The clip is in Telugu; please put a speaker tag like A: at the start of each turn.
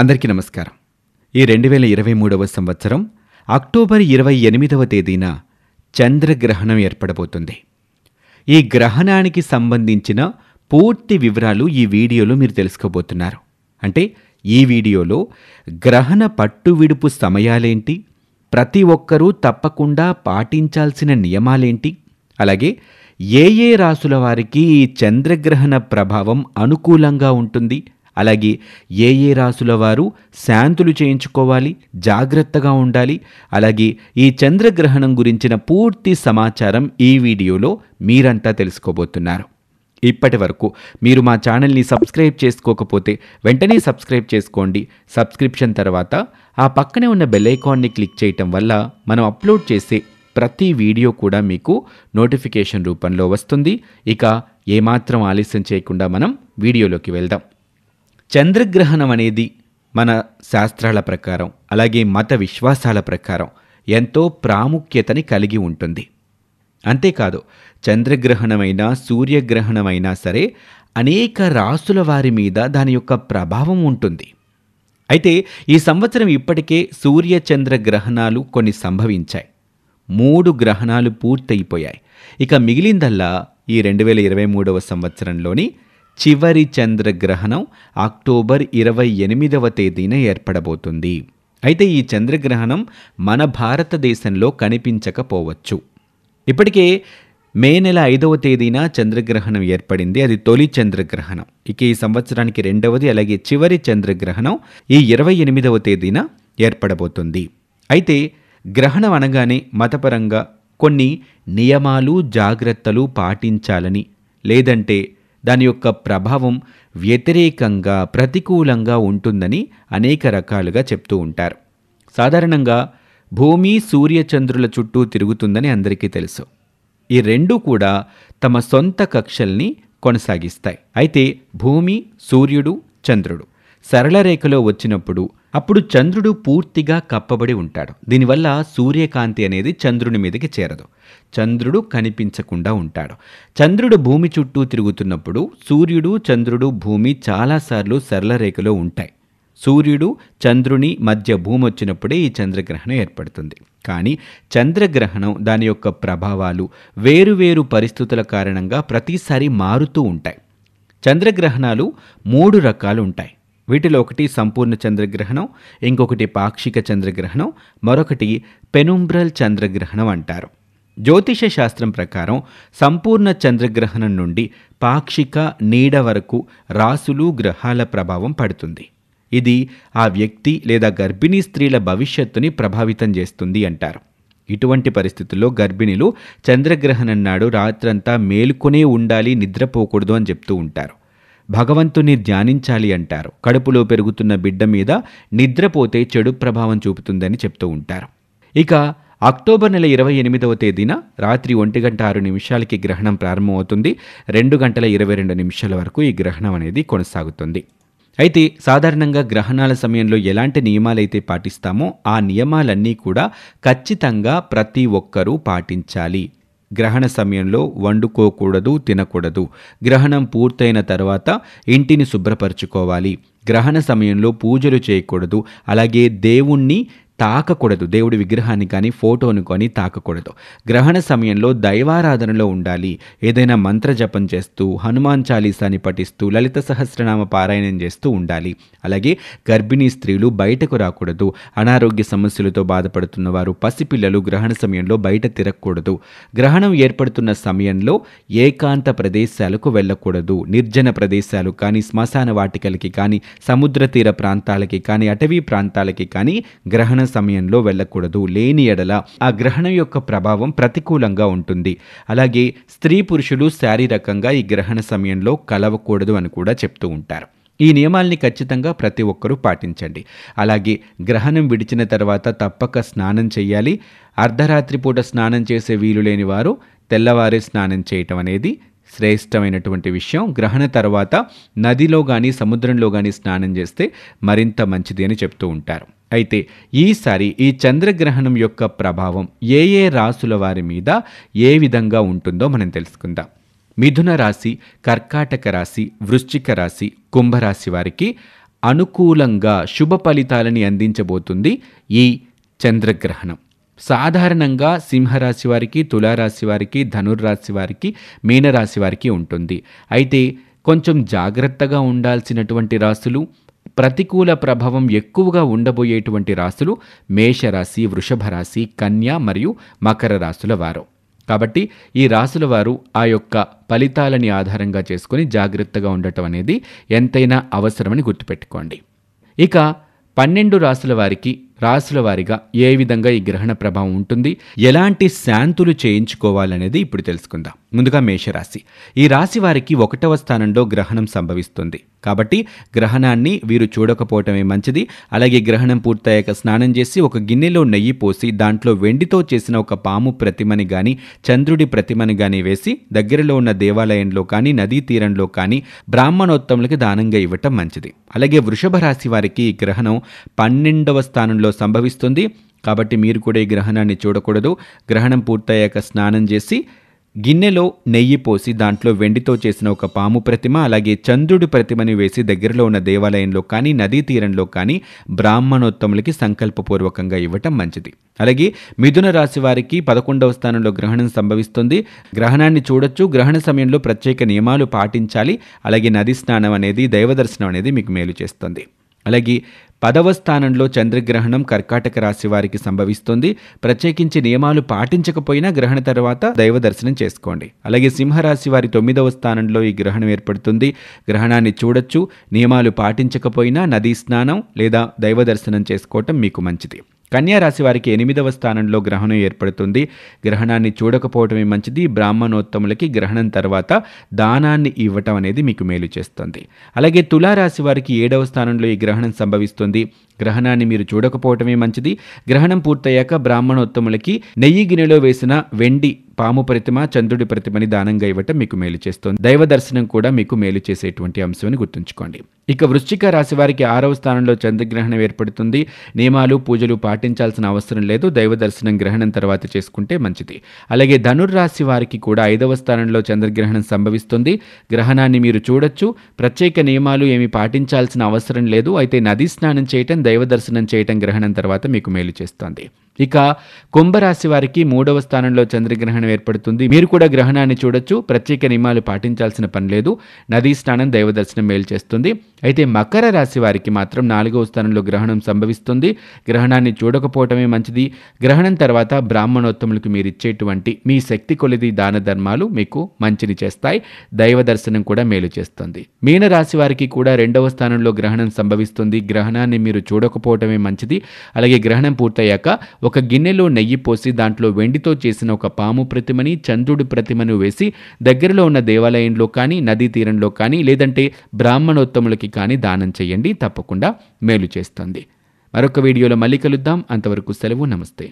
A: అందరికీ నమస్కారం ఈ రెండు వేల ఇరవై మూడవ సంవత్సరం అక్టోబర్ ఇరవై ఎనిమిదవ తేదీన చంద్రగ్రహణం ఏర్పడబోతుంది ఈ గ్రహణానికి సంబంధించిన పూర్తి వివరాలు ఈ వీడియోలో మీరు తెలుసుకోబోతున్నారు అంటే ఈ వీడియోలో గ్రహణ పట్టు విడుపు సమయాలేంటి ప్రతి ఒక్కరూ తప్పకుండా పాటించాల్సిన నియమాలేంటి అలాగే ఏ ఏ రాసుల వారికి చంద్రగ్రహణ ప్రభావం అనుకూలంగా ఉంటుంది అలాగే ఏ ఏ రాసుల వారు శాంతులు చేయించుకోవాలి జాగ్రత్తగా ఉండాలి అలాగే ఈ చంద్రగ్రహణం గురించిన పూర్తి సమాచారం ఈ వీడియోలో మీరంతా తెలుసుకోబోతున్నారు ఇప్పటి వరకు మీరు మా ఛానల్ని సబ్స్క్రైబ్ చేసుకోకపోతే వెంటనే సబ్స్క్రైబ్ చేసుకోండి సబ్స్క్రిప్షన్ తర్వాత ఆ పక్కనే ఉన్న బెల్ ఐకాన్ని క్లిక్ చేయటం వల్ల మనం అప్లోడ్ చేసే ప్రతి వీడియో కూడా మీకు నోటిఫికేషన్ రూపంలో వస్తుంది ఇక ఏమాత్రం ఆలస్యం చేయకుండా మనం వీడియోలోకి వెళ్దాం చంద్రగ్రహణం అనేది మన శాస్త్రాల ప్రకారం అలాగే మత విశ్వాసాల ప్రకారం ఎంతో ప్రాముఖ్యతని కలిగి ఉంటుంది అంతేకాదు చంద్రగ్రహణమైనా సూర్యగ్రహణమైనా సరే అనేక రాసుల వారి మీద దాని యొక్క ప్రభావం ఉంటుంది అయితే ఈ సంవత్సరం ఇప్పటికే సూర్యచంద్ర గ్రహణాలు కొన్ని సంభవించాయి మూడు గ్రహణాలు పూర్తయిపోయాయి ఇక మిగిలిందల్లా ఈ రెండు వేల ఇరవై మూడవ సంవత్సరంలోని చివరి చంద్రగ్రహణం అక్టోబర్ ఇరవై ఎనిమిదవ తేదీన ఏర్పడబోతుంది అయితే ఈ చంద్రగ్రహణం మన భారతదేశంలో కనిపించకపోవచ్చు ఇప్పటికే మే నెల ఐదవ తేదీన చంద్రగ్రహణం ఏర్పడింది అది తొలి చంద్రగ్రహణం ఇక ఈ సంవత్సరానికి రెండవది అలాగే చివరి చంద్రగ్రహణం ఈ ఇరవై ఎనిమిదవ తేదీన ఏర్పడబోతుంది అయితే గ్రహణం అనగానే మతపరంగా కొన్ని నియమాలు జాగ్రత్తలు పాటించాలని లేదంటే దాని యొక్క ప్రభావం వ్యతిరేకంగా ప్రతికూలంగా ఉంటుందని అనేక రకాలుగా చెప్తూ ఉంటారు సాధారణంగా భూమి సూర్యచంద్రుల చుట్టూ తిరుగుతుందని అందరికీ తెలుసు ఈ రెండూ కూడా తమ సొంత కక్షల్ని కొనసాగిస్తాయి అయితే భూమి సూర్యుడు చంద్రుడు సరళ రేఖలో వచ్చినప్పుడు అప్పుడు చంద్రుడు పూర్తిగా కప్పబడి ఉంటాడు దీనివల్ల సూర్యకాంతి అనేది చంద్రుని మీదకి చేరదు చంద్రుడు కనిపించకుండా ఉంటాడు చంద్రుడు భూమి చుట్టూ తిరుగుతున్నప్పుడు సూర్యుడు చంద్రుడు భూమి చాలాసార్లు సరళ రేఖలో ఉంటాయి సూర్యుడు చంద్రుని మధ్య భూమి వచ్చినప్పుడే ఈ చంద్రగ్రహణం ఏర్పడుతుంది కానీ చంద్రగ్రహణం దాని యొక్క ప్రభావాలు వేరువేరు పరిస్థితుల కారణంగా ప్రతిసారి మారుతూ ఉంటాయి చంద్రగ్రహణాలు మూడు రకాలు ఉంటాయి వీటిలో ఒకటి సంపూర్ణ చంద్రగ్రహణం ఇంకొకటి పాక్షిక చంద్రగ్రహణం మరొకటి పెనుంబ్రల్ చంద్రగ్రహణం అంటారు జ్యోతిష శాస్త్రం ప్రకారం సంపూర్ణ చంద్రగ్రహణం నుండి పాక్షిక నీడ వరకు రాసులు గ్రహాల ప్రభావం పడుతుంది ఇది ఆ వ్యక్తి లేదా గర్భిణీ స్త్రీల భవిష్యత్తుని ప్రభావితం చేస్తుంది అంటారు ఇటువంటి పరిస్థితుల్లో గర్భిణీలు చంద్రగ్రహణం నాడు రాత్రంతా మేలుకొనే ఉండాలి నిద్రపోకూడదు అని చెప్తూ ఉంటారు భగవంతుని ధ్యానించాలి అంటారు కడుపులో పెరుగుతున్న బిడ్డ మీద నిద్రపోతే చెడు ప్రభావం చూపుతుందని చెప్తూ ఉంటారు ఇక అక్టోబర్ నెల ఇరవై ఎనిమిదవ తేదీన రాత్రి ఒంటి గంట ఆరు నిమిషాలకి గ్రహణం ప్రారంభమవుతుంది రెండు గంటల ఇరవై రెండు నిమిషాల వరకు ఈ గ్రహణం అనేది కొనసాగుతుంది అయితే సాధారణంగా గ్రహణాల సమయంలో ఎలాంటి నియమాలైతే పాటిస్తామో ఆ నియమాలన్నీ కూడా ఖచ్చితంగా ప్రతి ఒక్కరూ పాటించాలి గ్రహణ సమయంలో వండుకోకూడదు తినకూడదు గ్రహణం పూర్తయిన తర్వాత ఇంటిని శుభ్రపరచుకోవాలి గ్రహణ సమయంలో పూజలు చేయకూడదు అలాగే దేవుణ్ణి తాకకూడదు దేవుడి విగ్రహాన్ని కానీ ఫోటోను కానీ తాకకూడదు గ్రహణ సమయంలో దైవారాధనలో ఉండాలి ఏదైనా మంత్ర జపం చేస్తూ హనుమాన్ చాలీసాని పఠిస్తూ లలిత సహస్రనామ పారాయణం చేస్తూ ఉండాలి అలాగే గర్భిణీ స్త్రీలు బయటకు రాకూడదు అనారోగ్య సమస్యలతో బాధపడుతున్న వారు పసిపిల్లలు గ్రహణ సమయంలో బయట తిరగకూడదు గ్రహణం ఏర్పడుతున్న సమయంలో ఏకాంత ప్రదేశాలకు వెళ్ళకూడదు నిర్జన ప్రదేశాలు కానీ శ్మశాన వాటికలకి కానీ సముద్ర తీర ప్రాంతాలకి కానీ అటవీ ప్రాంతాలకి కానీ గ్రహణ సమయంలో వెళ్ళకూడదు లేని ఎడల ఆ గ్రహణం యొక్క ప్రభావం ప్రతికూలంగా ఉంటుంది అలాగే స్త్రీ పురుషులు శారీరకంగా ఈ గ్రహణ సమయంలో కలవకూడదు అని కూడా చెప్తూ ఉంటారు ఈ నియమాల్ని ఖచ్చితంగా ప్రతి ఒక్కరూ పాటించండి అలాగే గ్రహణం విడిచిన తర్వాత తప్పక స్నానం చేయాలి అర్ధరాత్రి పూట స్నానం చేసే వీలు లేని వారు తెల్లవారే స్నానం చేయటం అనేది శ్రేష్టమైనటువంటి విషయం గ్రహణ తర్వాత నదిలో కానీ సముద్రంలో కానీ స్నానం చేస్తే మరింత మంచిది అని చెప్తూ ఉంటారు అయితే ఈసారి ఈ చంద్రగ్రహణం యొక్క ప్రభావం ఏ ఏ రాసుల వారి మీద ఏ విధంగా ఉంటుందో మనం తెలుసుకుందాం మిథున రాశి కర్కాటక రాశి వృశ్చిక రాశి కుంభరాశి వారికి అనుకూలంగా శుభ ఫలితాలని అందించబోతుంది ఈ చంద్రగ్రహణం సాధారణంగా సింహరాశి వారికి తులారాశి వారికి ధనుర్రాశి వారికి మీనరాశి వారికి ఉంటుంది అయితే కొంచెం జాగ్రత్తగా ఉండాల్సినటువంటి రాశులు ప్రతికూల ప్రభావం ఎక్కువగా ఉండబోయేటువంటి రాశులు మేషరాశి వృషభరాశి కన్య మరియు మకర రాశుల వారు కాబట్టి ఈ రాసుల వారు ఆ యొక్క ఫలితాలని ఆధారంగా చేసుకుని జాగ్రత్తగా ఉండటం అనేది ఎంతైనా అవసరమని గుర్తుపెట్టుకోండి ఇక పన్నెండు రాసుల వారికి రాసుల వారిగా ఏ విధంగా ఈ గ్రహణ ప్రభావం ఉంటుంది ఎలాంటి శాంతులు చేయించుకోవాలనేది ఇప్పుడు తెలుసుకుందాం ముందుగా మేషరాశి ఈ రాశి వారికి ఒకటవ స్థానంలో గ్రహణం సంభవిస్తుంది కాబట్టి గ్రహణాన్ని వీరు చూడకపోవటమే మంచిది అలాగే గ్రహణం పూర్తయ్యాక స్నానం చేసి ఒక గిన్నెలో నెయ్యి పోసి దాంట్లో వెండితో చేసిన ఒక పాము ప్రతిమని గాని చంద్రుడి ప్రతిమని గాని వేసి దగ్గరలో ఉన్న దేవాలయంలో కానీ నదీ తీరంలో కానీ బ్రాహ్మణోత్తములకి దానంగా ఇవ్వటం మంచిది అలాగే వృషభ రాశి వారికి గ్రహణం పన్నెండవ స్థానంలో సమయంలో సంభవిస్తుంది కాబట్టి మీరు కూడా ఈ గ్రహణాన్ని చూడకూడదు గ్రహణం పూర్తయ్యాక స్నానం చేసి గిన్నెలో నెయ్యి పోసి దాంట్లో వెండితో చేసిన ఒక పాము ప్రతిమ అలాగే చంద్రుడి ప్రతిమని వేసి దగ్గరలో ఉన్న దేవాలయంలో కానీ నదీ తీరంలో కానీ బ్రాహ్మణోత్తములకి సంకల్పపూర్వకంగా ఇవ్వటం మంచిది అలాగే మిథున రాశి వారికి పదకొండవ స్థానంలో గ్రహణం సంభవిస్తుంది గ్రహణాన్ని చూడొచ్చు గ్రహణ సమయంలో ప్రత్యేక నియమాలు పాటించాలి అలాగే నది స్నానం అనేది దైవదర్శనం అనేది మీకు మేలు చేస్తుంది అలాగే పదవ స్థానంలో చంద్రగ్రహణం కర్కాటక రాశి వారికి సంభవిస్తుంది ప్రత్యేకించి నియమాలు పాటించకపోయినా గ్రహణ తర్వాత దైవ దర్శనం చేసుకోండి అలాగే సింహరాశి వారి తొమ్మిదవ స్థానంలో ఈ గ్రహణం ఏర్పడుతుంది గ్రహణాన్ని చూడొచ్చు నియమాలు పాటించకపోయినా నదీ స్నానం లేదా దైవ దర్శనం చేసుకోవటం మీకు మంచిది రాశి వారికి ఎనిమిదవ స్థానంలో గ్రహణం ఏర్పడుతుంది గ్రహణాన్ని చూడకపోవటమే మంచిది బ్రాహ్మణోత్తములకి గ్రహణం తర్వాత దానాన్ని ఇవ్వటం అనేది మీకు మేలు చేస్తుంది అలాగే తులారాశి వారికి ఏడవ స్థానంలో ఈ గ్రహణం సంభవిస్తుంది ఉంది గ్రహణాన్ని మీరు చూడకపోవటమే మంచిది గ్రహణం పూర్తయ్యాక బ్రాహ్మణోత్తములకి నెయ్యి గిన్నెలో వేసిన వెండి పాము ప్రతిమ చంద్రుడి ప్రతిమని దానంగా ఇవ్వటం మీకు మేలు చేస్తోంది దైవ దర్శనం కూడా మీకు మేలు చేసేటువంటి అంశమని గుర్తుంచుకోండి ఇక వృశ్చిక రాశి వారికి ఆరవ స్థానంలో చంద్రగ్రహణం ఏర్పడుతుంది నియమాలు పూజలు పాటించాల్సిన అవసరం లేదు దైవ దర్శనం గ్రహణం తర్వాత చేసుకుంటే మంచిది అలాగే ధనుర్రాశి వారికి కూడా ఐదవ స్థానంలో చంద్రగ్రహణం సంభవిస్తుంది గ్రహణాన్ని మీరు చూడొచ్చు ప్రత్యేక నియమాలు ఏమి పాటించాల్సిన అవసరం లేదు అయితే నదీ స్నానం చేయటం దైవ దర్శనం చేయటం గ్రహణం తర్వాత మీకు మేలు చేస్తుంది ఇక కుంభరాశి వారికి మూడవ స్థానంలో చంద్రగ్రహణం ఏర్పడుతుంది మీరు కూడా గ్రహణాన్ని చూడొచ్చు ప్రత్యేక నియమాలు పాటించాల్సిన పని లేదు నదీ స్నానం దైవదర్శనం మేలు చేస్తుంది అయితే మకర రాశి వారికి మాత్రం నాలుగవ స్థానంలో గ్రహణం సంభవిస్తుంది గ్రహణాన్ని చూడకపోవటమే మంచిది గ్రహణం తర్వాత బ్రాహ్మణోత్తములకు మీరు ఇచ్చేటువంటి మీ శక్తి కొలిది దాన ధర్మాలు మీకు మంచిని చేస్తాయి దైవదర్శనం కూడా మేలు చేస్తుంది మీన రాశి వారికి కూడా రెండవ స్థానంలో గ్రహణం సంభవిస్తుంది గ్రహణాన్ని మీరు చూడకపోవటమే మంచిది అలాగే గ్రహణం పూర్తయ్యాక ఒక గిన్నెలో నెయ్యి పోసి దాంట్లో వెండితో చేసిన ఒక పాము ప్రతిమని చంద్రుడి ప్రతిమను వేసి దగ్గరలో ఉన్న దేవాలయంలో కానీ నదీ తీరంలో కానీ లేదంటే బ్రాహ్మణోత్తములకి కానీ దానం చేయండి తప్పకుండా మేలు చేస్తుంది మరొక వీడియోలో మళ్ళీ కలుద్దాం అంతవరకు సెలవు నమస్తే